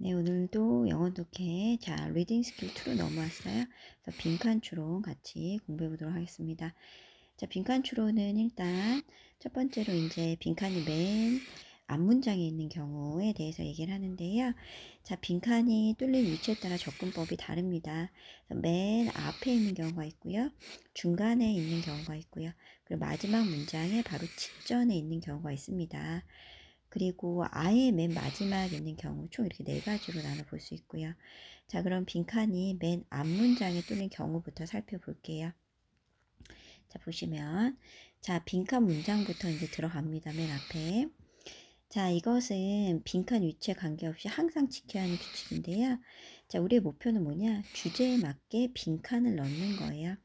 네, 오늘도 영어 독해 자, 리딩 스킬 2로 넘어왔어요. 그래서 빈칸 추론 같이 공부해 보도록 하겠습니다. 자, 빈칸 추론은 일단 첫 번째로 이제 빈칸이 맨 앞문장에 있는 경우에 대해서 얘기를 하는데요. 자, 빈칸이 뚫린 위치에 따라 접근법이 다릅니다. 맨 앞에 있는 경우가 있고요. 중간에 있는 경우가 있고요. 그리고 마지막 문장에 바로 직전에 있는 경우가 있습니다. 그리고 아예 맨마지막 있는 경우 총 이렇게 네 가지로 나눠 볼 수 있고요. 자, 그럼 빈칸이 맨 앞문장에 뚫린 경우부터 살펴볼게요. 자, 보시면 자, 빈칸 문장부터 이제 들어갑니다. 맨 앞에. 자, 이것은 빈칸 위치에 관계없이 항상 지켜야 하는 규칙인데요. 자, 우리의 목표는 뭐냐? 주제에 맞게 빈칸을 넣는 거예요.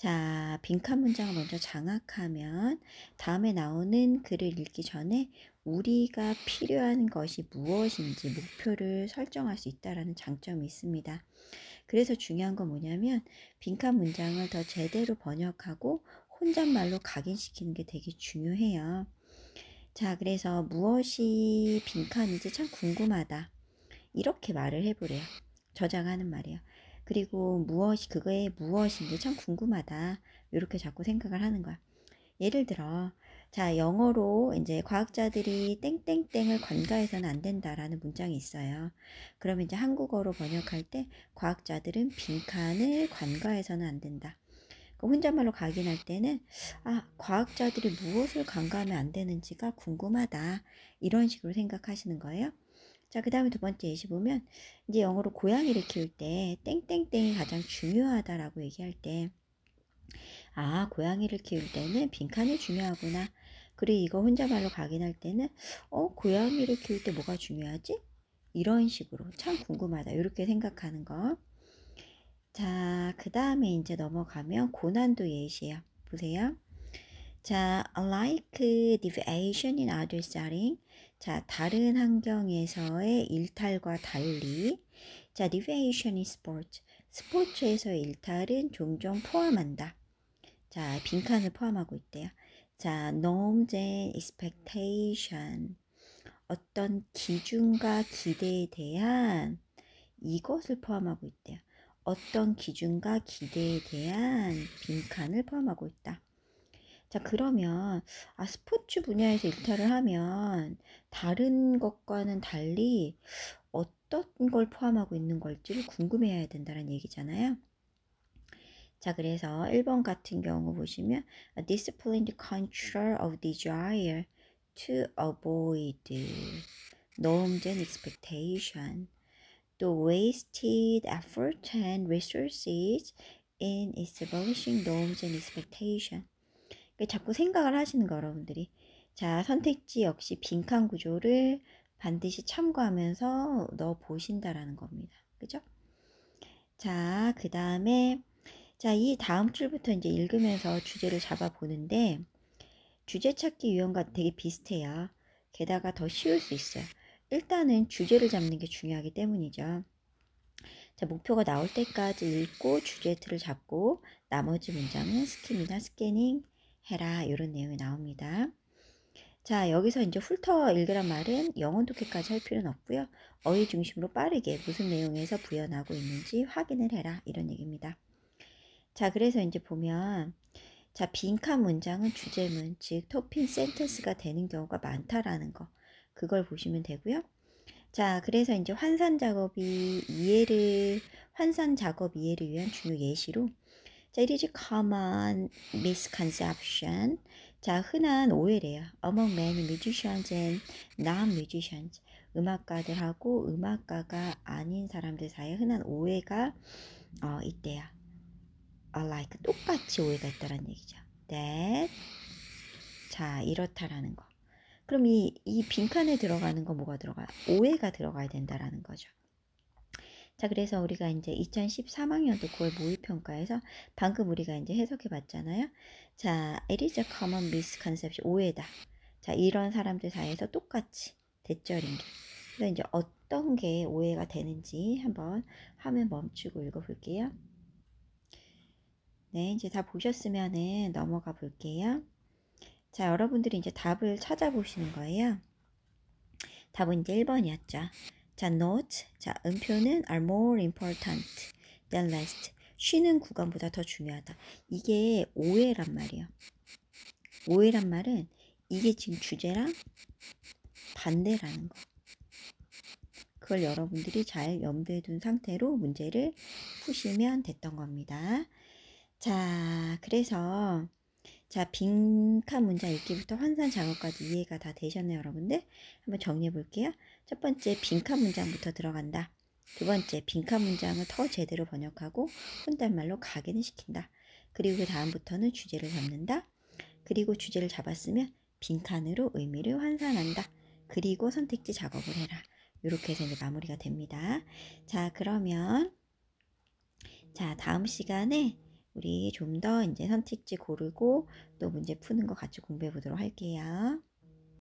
자, 빈칸 문장을 먼저 장악하면 다음에 나오는 글을 읽기 전에 우리가 필요한 것이 무엇인지 목표를 설정할 수있다는 장점이 있습니다. 그래서 중요한 건 뭐냐면 빈칸 문장을 더 제대로 번역하고 혼잣말로 각인시키는 게 되게 중요해요. 자, 그래서 무엇이 빈칸인지 참 궁금하다. 이렇게 말을 해보래요. 저장하는 말이에요. 그리고 무엇이 그거에 무엇인지 참 궁금하다. 이렇게 자꾸 생각을 하는 거야. 예를 들어 자 영어로 이제 과학자들이 땡땡땡을 건가해서는 안 된다라는 문장이 있어요. 그러면 이제 한국어로 번역할 때 과학자들은 빈칸을 관가해서는 안 된다. 그 혼잣말로 각인할 때는 아 과학자들이 무엇을 간과하면 안 되는지가 궁금하다 이런 식으로 생각하시는 거예요. 자, 그 다음에 두 번째 예시 보면 이제 영어로 고양이를 키울 때 땡땡땡이 가장 중요하다라고 얘기할 때 아, 고양이를 키울 때는 빈칸이 중요하구나. 그리고 이거 혼자말로 각인할 때는 어, 고양이를 키울 때 뭐가 중요하지? 이런 식으로 참 궁금하다. 이렇게 생각하는 거. 자, 그 다음에 이제 넘어가면 고난도 예시예요. 보세요. 자, l i k e deviation in other setting. 자, 다른 환경에서의 일탈과 달리. 자, deviation in sports. 스포츠에서의 일탈은 종종 포함한다. 자, 빈칸을 포함하고 있대요. 자, norms and expectation. 어떤 기준과 기대에 대한 이것을 포함하고 있대요. 어떤 기준과 기대에 대한 빈칸을 포함하고 있다. 자, 그러면 아, 스포츠 분야에서 일탈을 하면 다른 것과는 달리 어떤 걸 포함하고 있는 걸지를 궁금해야 된다는 얘기잖아요. 자, 그래서 1번 같은 경우 보시면 a disciplined control of desire to avoid norms and expectation the wasted effort and resources in establishing norms and expectation 자꾸 생각을 하시는 거 여러분들이. 자, 선택지 역시 빈칸 구조를 반드시 참고하면서 넣어 보신다라는 겁니다. 그죠? 자, 그 다음에, 자, 이 다음 줄부터 이제 읽으면서 주제를 잡아보는데, 주제 찾기 유형과 되게 비슷해요. 게다가 더 쉬울 수 있어요. 일단은 주제를 잡는 게 중요하기 때문이죠. 자, 목표가 나올 때까지 읽고 주제 틀을 잡고 나머지 문장은 스킨이나 스캐닝 해라 이런 내용이 나옵니다. 자 여기서 이제 훑어 읽으란 말은 영혼 독해까지 할 필요는 없고요. 어휘 중심으로 빠르게 무슨 내용에서 부현하고 있는지 확인을 해라 이런 얘기입니다. 자 그래서 이제 보면 자 빈칸 문장은 주제문 즉 토핑 센텐스가 되는 경우가 많다라는 거 그걸 보시면 되고요. 자 그래서 이제 환산 작업이 이해를 환산 작업 이해를 위한 중요 예시로 That is a common misconception. 자, 흔한 오해래요. Among many musicians and non-musicians. 음악가들하고 음악가가 아닌 사람들 사이에 흔한 오해가 어, 있대요. alike 어, 똑같이 오해가 있다는 얘기죠. that 자 이렇다라는 거. 그럼 이 이 빈칸에 들어가는 거 뭐가 들어가요? 오해가 들어가야 된다라는 거죠. 자, 그래서 우리가 이제 2013학년도 9월 모의평가에서 방금 우리가 이제 해석해 봤잖아요. 자, it is a common misconception. 오해다. 자, 이런 사람들 사이에서 똑같이 대절인 게. 그래서 이제 어떤 게 오해가 되는지 한번 화면 멈추고 읽어볼게요. 네, 이제 다 보셨으면은 넘어가 볼게요. 자, 여러분들이 이제 답을 찾아보시는 거예요. 답은 이제 1번이었죠. 자, not. 자, 음표는 are more important than last. 쉬는 구간보다 더 중요하다. 이게 오해란 말이야. 오해란 말은 이게 지금 주제랑 반대라는 거. 그걸 여러분들이 잘 염두에 둔 상태로 문제를 푸시면 됐던 겁니다. 자, 그래서 자, 빈칸 문장 읽기부터 환산 작업까지 이해가 다 되셨나요, 여러분들? 한번 정리해 볼게요. 첫 번째, 빈칸 문장부터 들어간다. 두 번째, 빈칸 문장을 더 제대로 번역하고 혼잣말로 가게는 시킨다. 그리고 그 다음부터는 주제를 잡는다. 그리고 주제를 잡았으면 빈칸으로 의미를 환산한다. 그리고 선택지 작업을 해라. 이렇게 해서 이제 마무리가 됩니다. 자, 그러면 자, 다음 시간에 우리 좀 더 이제 선택지 고르고 또 문제 푸는 거 같이 공부해 보도록 할게요.